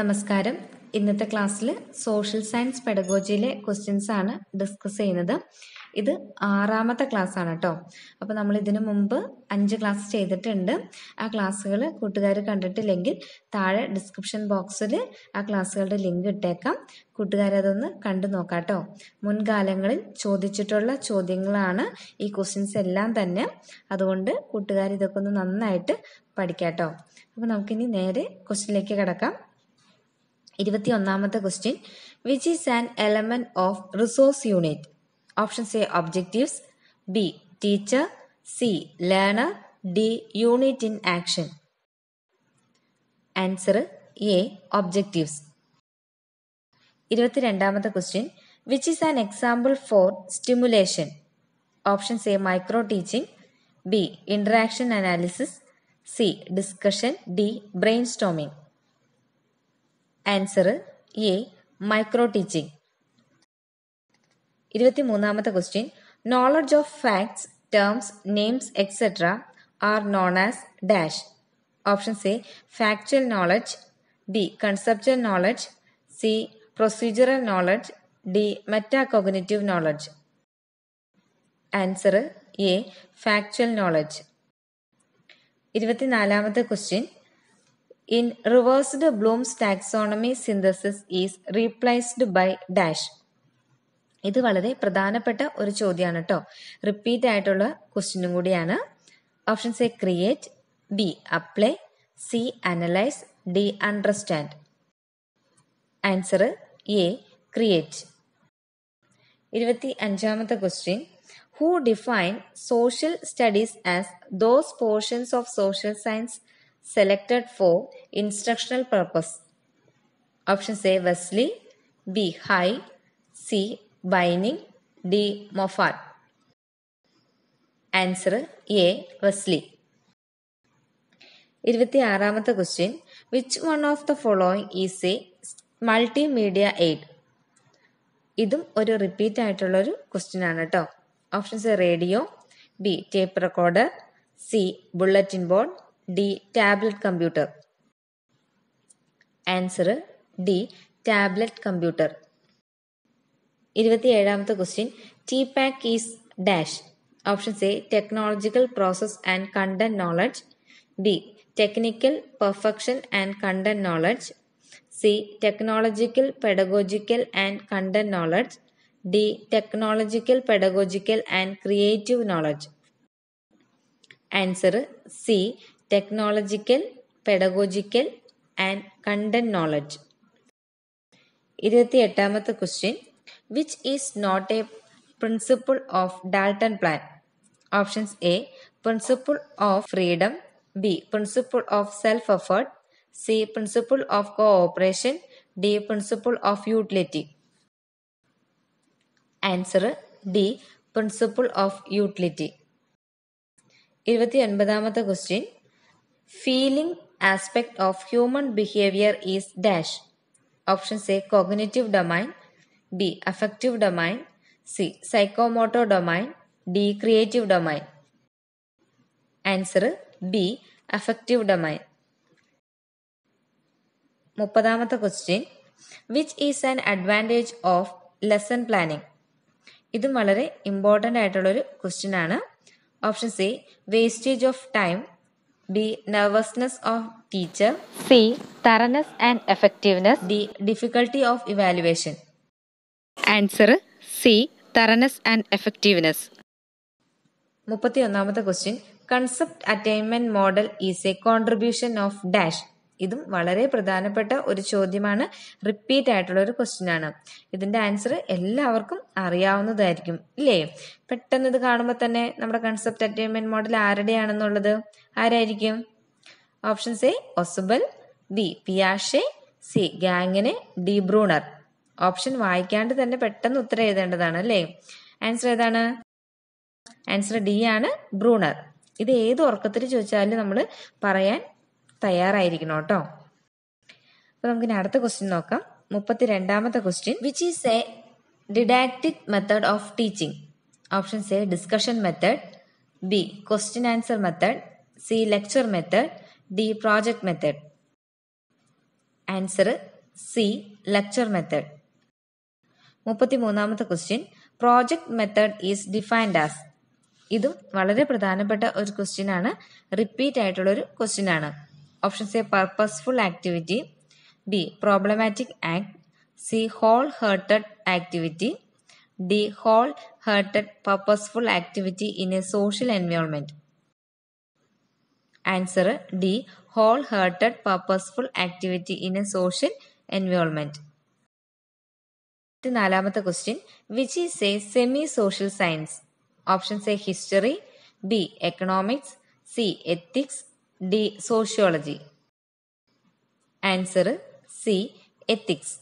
നമസ്കാരം ഇന്നത്തെ ക്ലാസ്സിൽ സോഷ്യൽ സയൻസ് പെഡഗോജിയിലെ ക്വസ്റ്റ്യൻസ് ആണ് ഡിസ്കസ് ചെയ്യുന്നത് ഇത് ആറാമത്തെ ക്ലാസ് ആണ് കേട്ടോ അപ്പോൾ നമ്മൾ ഇതിനു മുമ്പ് അഞ്ച് ക്ലാസ് ചെയ്തിട്ടുണ്ട് ആ ക്ലാസ്സുകൾ കൂട്ടുകാർ കണ്ടിട്ടില്ലെങ്കിൽ താഴെ ഡിസ്ക്രിപ്ഷൻ ബോക്സിൽ ആ ക്ലാസ്സുകളുടെ ലിങ്ക് ഇട്ടേക്കാം കൂട്ടുകാരതൊന്ന് കണ്ടു നോക്കാം കേട്ടോ മുൻകാലങ്ങളിൽ ചോദിച്ചിട്ടുള്ള ചോദ്യങ്ങളാണ് ഈ ക്വസ്റ്റ്യൻസ് എല്ലാം തന്നെ അതുകൊണ്ട് കൂട്ടുകാർ ഇതൊക്കെ ഒന്ന് നന്നായിട്ട് പഠിക്കാം കേട്ടോ അപ്പോൾ നമുക്കിനി നേരെ ക്വസ്റ്റ്യനിലേക്ക് കിടക്കാം ഇരുപത്തി ഒന്നാമത്തെ question which is an element of resource unit options A objectives B teacher C learner D unit in action answer A objectives ഇരുപത്തിരണ്ടാമത്തെ question which is an example for stimulation options A micro teaching B interaction analysis C discussion D brainstorming answer A micro teaching ഇരുപത്തി മൂന്നാമത്തെ question knowledge of facts terms names etcetera are known as dash options A factual knowledge B conceptual knowledge C procedural knowledge D metacognitive knowledge answer A factual knowledge ഇരുപത്തിനാലാമത്തെ question in reversed Bloom's taxonomy synthesis is replaced by dash ഇത് വളരെ പ്രധാനപ്പെട്ട ഒരു ചോദ്യമാണ് കേട്ടോ repeat ആയിട്ടുള്ള ക്വസ്റ്റ്യനും കൂടിയാണ് options A create B apply C analyse D understand answer A create ഇരുപത്തി അഞ്ചാമത്തെ question who define social studies as those portions of social science selected for instructional purpose? Options A. Wesley B. High C. Binding D. Moffat Answer A. Wesley ഇരുപത്തിയാറാമത്തെ question which one of the following is a multimedia aid ഇതും ഒരു repeat ആയിട്ടുള്ള ഒരു question ആണ് കേട്ടോ options radio B tape recorder C bulletin board D tablet computer answer D tablet computer ഇരുപത്തിയേഴാമത്തെ question T pack is dash options A technological process and content knowledge B technical perfection and content knowledge C technological pedagogical and content knowledge D technological pedagogical and creative knowledge answer C technological pedagogical and content knowledge ഇരുപത്തി എട്ടാമത്തെ question which is not a principle of Dalton plan options A principle of freedom B principle of self effort C principle of cooperation D principle of utility answer D principle of utility ഇരുപത്തി ഒൻപതാമത്തെ question feeling aspect of human behaviour is dash option A cognitive domain B affective domain C psychomotor domain D creative domain answer B affective domain മുപ്പതാമത്തെ question which is an advantage of lesson planning ഇതും വളരെ important ആയിട്ടുള്ളൊരു question ആണ് option A wastage of time D nervousness of teacher C thoroughness and effectiveness D difficulty of evaluation answer C thoroughness and effectiveness മുപ്പത്തി ഒന്നാമത്തെ question concept attainment model is a contribution of dash ഇതും വളരെ പ്രധാനപ്പെട്ട ഒരു ചോദ്യമാണ് repeat ആയിട്ടുള്ള ഒരു question ആണ് ഇതിന്റെ ആൻസർ എല്ലാവർക്കും അറിയാവുന്നതായിരിക്കും ഇല്ലേ പെട്ടെന്ന് ഇത് കാണുമ്പോൾ തന്നെ നമ്മുടെ കൺസെപ്റ്റ് അറ്റൈൻമെന്റ് മോഡൽ ആരുടെയാണെന്നുള്ളത് ആരായിരിക്കും ഓപ്ഷൻസ് എ ഒസുബൽ ബി പിയാഷെ സി ഗാങ്ങിന് ഡി ബ്രൂണർ ഓപ്ഷൻ വായിക്കാണ്ട് തന്നെ പെട്ടെന്ന് ഉത്തരം എഴുതേണ്ടതാണ് അല്ലേ ആൻസർ ഏതാണ് ആൻസർ ഡി ആണ് ബ്രൂണർ ഇത് ഏത് ഉറക്കത്തിൽ ചോദിച്ചാലും നമ്മൾ പറയാൻ തയ്യാറായിരിക്കണം കേട്ടോ അപ്പൊ നമുക്ക് ഇനി അടുത്ത ക്വസ്റ്റ്യൻ നോക്കാം മുപ്പത്തി രണ്ടാമത്തെ question which is a didactic method of teaching options A discussion method B question answer method C lecture method D project method answer C lecture method മുപ്പത്തി മൂന്നാമത്തെ question project method is defined as ഇതും വളരെ പ്രധാനപ്പെട്ട ഒരു question ആണ് repeat ആയിട്ടുള്ള ഒരു question ആണ് option C purposeful activity B problematic act C wholehearted activity D wholehearted purposeful activity in a social environment answer D wholehearted purposeful activity in a social environment നാലാമത്തെ question which is a semi social science options A history B economics C ethics D sociology answer C ethics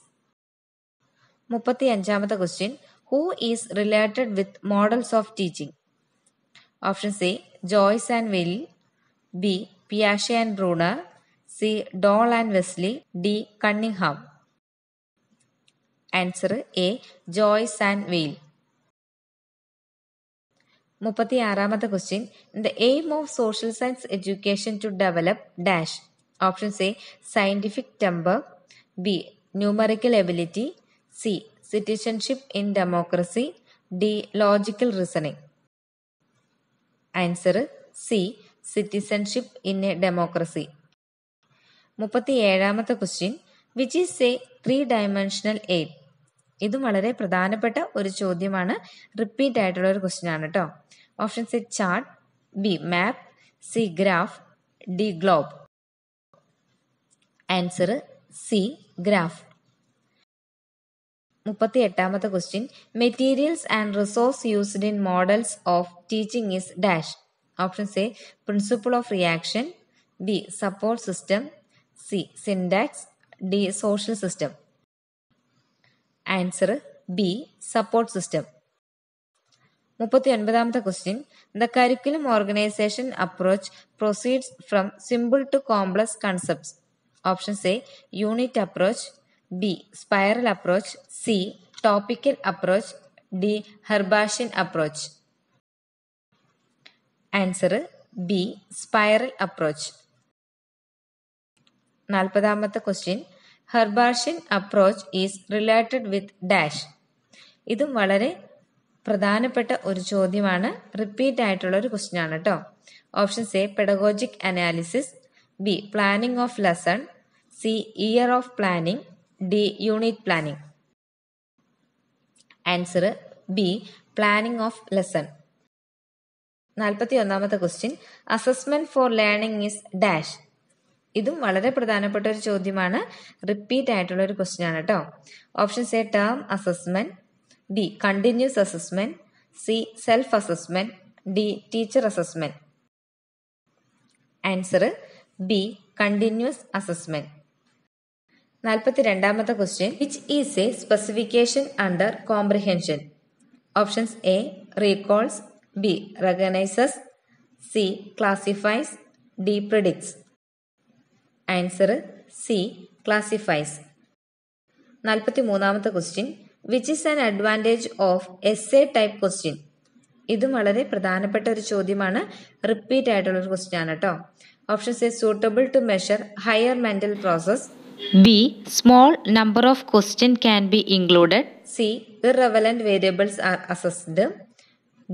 മുപ്പത്തി അഞ്ചാമത്തെ question who is related with models of teaching option C Joyce and Weil B പിയാഷ and Bruner C Doll and Wesley D Ham answer A Joyce and Weil മുപ്പത്തിയാറാമത്തെ question the aim of social science education to develop dash options A scientific temper B numerical ability C citizenship in democracy D logical reasoning answer C citizenship in a democracy മുപ്പത്തിയേഴാമത്തെ question which is a three dimensional aid ഇതും വളരെ പ്രധാനപ്പെട്ട ഒരു ചോദ്യമാണ് repeat ആയിട്ടുള്ള ഒരു question ആണ് കേട്ടോ option C chart B map C graph D globe answer C graph മുപ്പത്തി എട്ടാമത്തെ question materials and resource used in models of teaching is dash option A principle of reaction B support system C syntax D social system answer B support system മുപ്പത്തി ഒൻപതാമത്തെ question the curriculum organisation approach proceeds from simple to complex concepts options A unit approach B spiral approach C topical approach D ഹെർബാഷ്യൻ approach answer B spiral approach നാൽപ്പതാമത്തെ question Herbartian approach is related with dash ഇതും വളരെ പ്രധാനപ്പെട്ട ഒരു ചോദ്യമാണ് repeat ആയിട്ടുള്ള ഒരു question ആണ് കേട്ടോ options A pedagogic analysis B planning of lesson C year of planning D unit planning answer B planning of lesson നാൽപ്പത്തി ഒന്നാമത്തെ question assessment for learning is dash ഇതും വളരെ പ്രധാനപ്പെട്ട ഒരു ചോദ്യമാണ് റിപ്പീറ്റ് ആയിട്ടുള്ള ഒരു ക്വസ്റ്റ്യൻ ആണ് കേട്ടോ options A term assessment B continuous assessment C self assessment D teacher assessment answer B continuous assessment നാൽപ്പത്തി രണ്ടാമത്തെ question which is a specification under comprehension options A recalls B recognises C classifies D predicts answer C classifies നാൽപ്പത്തി മൂന്നാമത്തെ question which is an advantage of S A type question ഇതും വളരെ പ്രധാനപ്പെട്ട ഒരു ചോദ്യമാണ് repeat ആയിട്ടുള്ള ഒരു ക്വസ്റ്റ്യൻ ആണ് കേട്ടോ options A suitable to measure higher mental process B small number of question can be included C irrelevant variables are assessed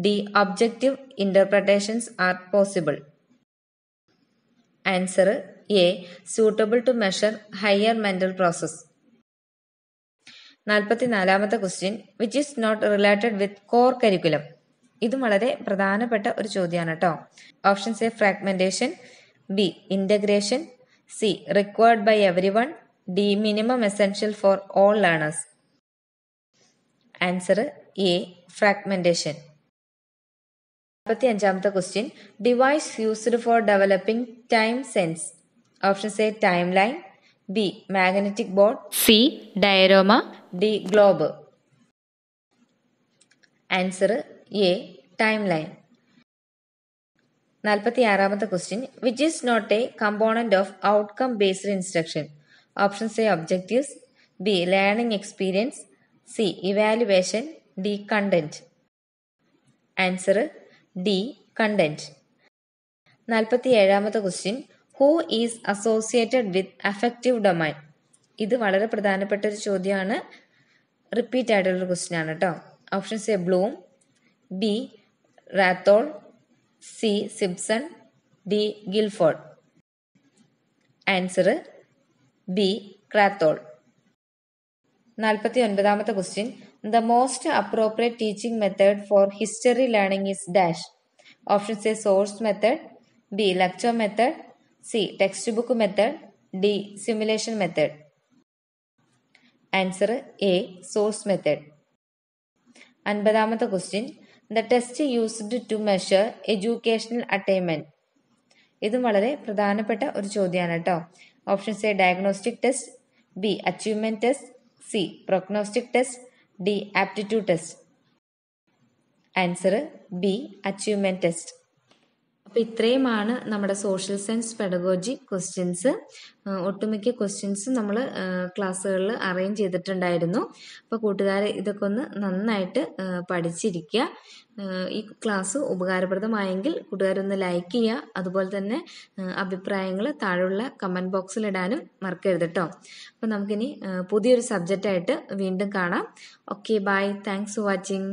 D objective interpretations are possible answer A suitable to measure higher mental process നാൽപ്പത്തിനാലാമത്തെ question which is not related with core curriculum ഇതും വളരെ പ്രധാനപ്പെട്ട ഒരു ചോദ്യമാണ് കേട്ടോ options A fragmentation B integration C required by every one D minimum essential for all learners answer A fragmentation നാൽപ്പത്തി അഞ്ചാമത്തെ question device used for developing time sense options A time line B magnetic board C diorama D globe answer A time line നാൽപ്പത്തി ആറാമത്തെ question which is not a component of outcome based instruction options A objectives B learning experience C evaluation D content answer D content നാൽപ്പത്തി ഏഴാമത്തെ question who is associated with affective domain ഇത് വളരെ പ്രധാനപ്പെട്ട ഒരു ചോദ്യമാണ് repeat ആയിട്ടുള്ള question ആണ് കേട്ടോ options A Bloom B Krathwohl C Simpson D Guilford answer B Krathwohl നാൽപ്പത്തി ഒൻപതാമത്തെ question the most appropriate teaching method for history learning is dash options A source method B lecture method C text book method D simulation method answer A source method അൻപതാമത്തെ question the test used to measure educational attainment ഇതും വളരെ പ്രധാനപ്പെട്ട ഒരു ചോദ്യമാണ് കേട്ടോ options A diagnostic test B achievement test C prognostic test D aptitude test answer B achievement test അപ്പൊ ഇത്രയുമാണ് നമ്മുടെ സോഷ്യൽ സയൻസ് പെഡഗോജി ക്വസ്റ്റ്യൻസ് ഒട്ടുമിക്ക ക്വസ്റ്റ്യൻസ് നമ്മൾ ക്ലാസ്സുകളിൽ അറേഞ്ച് ചെയ്തിട്ടുണ്ടായിരുന്നു അപ്പോൾ കൂട്ടുകാരെ ഇതൊക്കെ ഒന്ന് നന്നായിട്ട് പഠിച്ചിരിക്കുക ഈ ക്ലാസ് ഉപകാരപ്രദമായെങ്കിൽ കൂട്ടുകാരൊന്ന് ലൈക്ക് ചെയ്യുക അതുപോലെ തന്നെ അഭിപ്രായങ്ങൾ താഴെയുള്ള കമന്റ് ബോക്സിൽ ഇടാനും മറക്കരുത് കേട്ടോ അപ്പോൾ നമുക്കിനി പുതിയൊരു സബ്ജക്റ്റായിട്ട് വീണ്ടും കാണാം okay bye thanks for watching